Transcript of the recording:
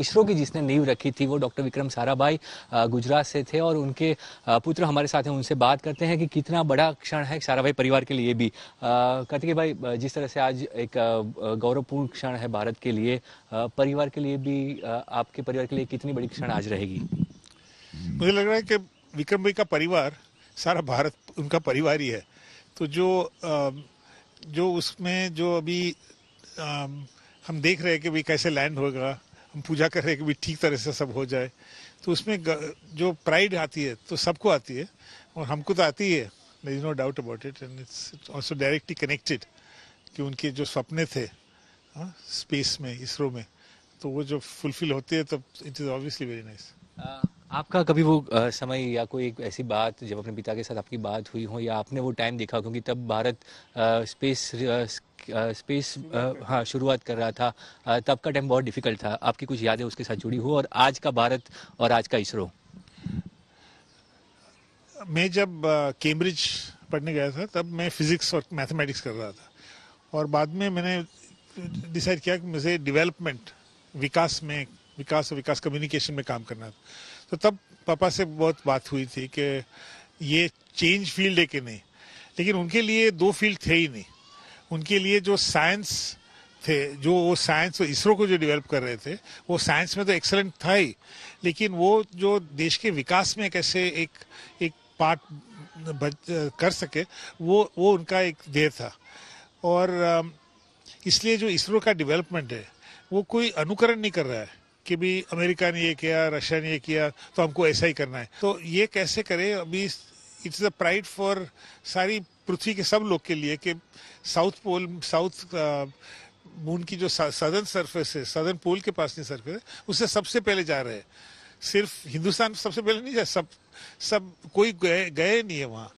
इसरो की जिसने नींव रखी थी वो डॉक्टर विक्रम साराभाई गुजरात से थे और उनके पुत्र हमारे साथ हैं उनसे बात करते हैं कि कितना बड़ा क्षण है साराभाई परिवार के लिए भी कार्तिकेय भाई जिस तरह से आज एक गौरवपूर्ण क्षण है भारत के लिए परिवार के लिए भी आपके परिवार के लिए कितनी बड़ी क्षण आज रहेगी मुझे लग रहा है कि विक्रम भाई का परिवार सारा भारत उनका परिवार ही है तो जो जो उसमें जो अभी हम देख रहे हैं कि भाई कैसे लैंड होगा हम पूजा कर रहे हैं कि भी ठीक तरह से सब हो जाए तो उसमें जो प्राइड आती है तो सबको आती है और हमको तो आती है there is no doubt about it and it's also directly connected कि उनके जो सपने थे स्पेस हाँ, में इसरो में तो वो जो फुलफिल होते हैं तो it is obviously very nice आपका कभी वो समय या कोई एक ऐसी बात जब अपने पिता के साथ आपकी बात हुई हो या आपने वो टाइम देखा क्योंकि तब भारत आ, स्पेस आ, स्पेस हाँ शुरुआत कर रहा था तब का टाइम बहुत डिफिकल्ट था आपकी कुछ यादें उसके साथ जुड़ी हो और आज का भारत और आज का इसरो मैं जब कैम्ब्रिज पढ़ने गया था तब मैं फिज़िक्स और मैथमेटिक्स कर रहा था और बाद में मैंने डिसाइड किया कि मुझे डेवलपमेंट विकास में विकास और विकास कम्युनिकेशन में काम करना था तो तब पापा से बहुत बात हुई थी कि ये चेंज फील्ड है कि नहीं लेकिन उनके लिए दो फील्ड थे ही नहीं उनके लिए जो साइंस थे जो वो साइंस इसरो को जो डेवलप कर रहे थे वो साइंस में तो एक्सलेंट था ही लेकिन वो जो देश के विकास में कैसे एक एक पार्ट कर सके वो वो उनका एक देर था और इसलिए जो इसरो का डेवलपमेंट है वो कोई अनुकरण नहीं कर रहा है कि भी अमेरिका ने ये किया रशिया ने ये किया तो हमको ऐसा ही करना है तो ये कैसे करें अभी इट्स अ प्राइड फॉर सारी पृथ्वी के सब लोग के लिए कि साउथ पोल साउथ मून की जो सदर्न सरफेस है सदर्न पोल के पास नहीं सरफेस है उससे सबसे पहले जा रहे हैं सिर्फ हिंदुस्तान सबसे पहले नहीं जा सब सब कोई गए गए नहीं है वहाँ